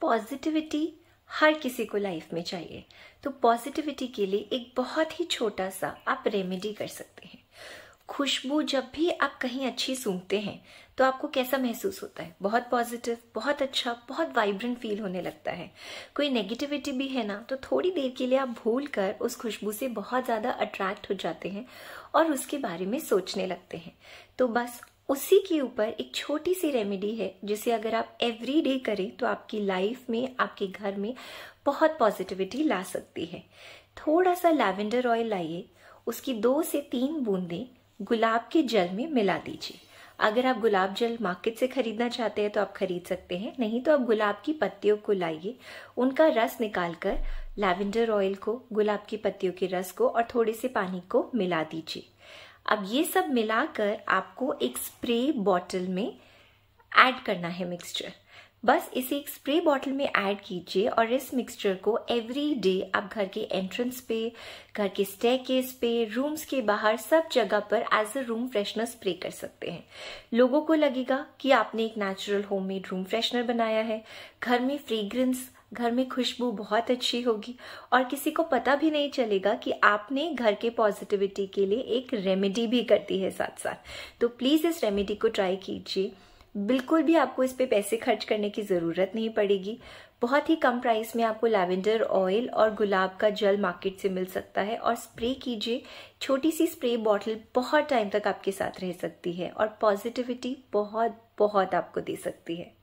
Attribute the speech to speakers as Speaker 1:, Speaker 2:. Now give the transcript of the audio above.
Speaker 1: positivity हर किसी को life में चाहिए तो पॉजिटिविटी के लिए एक बहुत ही छोटा सा आप रेमेडी कर सकते हैं खुशबू जब भी आप कहीं अच्छी सूंघते हैं तो आपको कैसा महसूस होता है बहुत पॉजिटिव बहुत अच्छा बहुत वाइब्रेंट फील होने लगता है कोई नेगेटिविटी भी है ना तो थोड़ी देर के लिए आप भूल कर उस खुशबू से बहुत ज़्यादा अट्रैक्ट हो जाते हैं और उसके बारे में सोचने लगते हैं तो बस उसी के ऊपर एक छोटी सी रेमेडी है जिसे अगर आप एवरी डे करें तो आपकी लाइफ में आपके घर में बहुत पॉजिटिविटी ला सकती है थोड़ा सा लैवेंडर ऑयल लाइए उसकी दो से तीन बूंदें गुलाब के जल में मिला दीजिए अगर आप गुलाब जल मार्केट से खरीदना चाहते हैं तो आप खरीद सकते हैं नहीं तो आप गुलाब की पत्तियों को लाइए उनका रस निकालकर लैवेंडर ऑयल को गुलाब की पत्तियों के रस को और थोड़े से पानी को मिला दीजिए अब ये सब मिलाकर आपको एक स्प्रे बॉटल में ऐड करना है मिक्सचर बस इसे एक स्प्रे बॉटल में ऐड कीजिए और इस मिक्सचर को एवरी डे आप घर के एंट्रेंस पे घर के स्टेकेस पे रूम्स के बाहर सब जगह पर as a room freshener spray कर सकते हैं लोगों को लगेगा कि आपने एक नेचुरल होममेड रूम फ्रेशनर बनाया है घर में फ्रेग्रेंस घर में खुशबू बहुत अच्छी होगी और किसी को पता भी नहीं चलेगा कि आपने घर के पॉजिटिविटी के लिए एक रेमेडी भी कर दी है साथ साथ तो प्लीज़ इस रेमेडी को ट्राई कीजिए बिल्कुल भी आपको इस पर पैसे खर्च करने की ज़रूरत नहीं पड़ेगी बहुत ही कम प्राइस में आपको लैवेंडर ऑयल और गुलाब का जल मार्केट से मिल सकता है और स्प्रे कीजिए छोटी सी स्प्रे बॉटल बहुत टाइम तक आपके साथ रह सकती है और पॉजिटिविटी बहुत बहुत आपको दे सकती है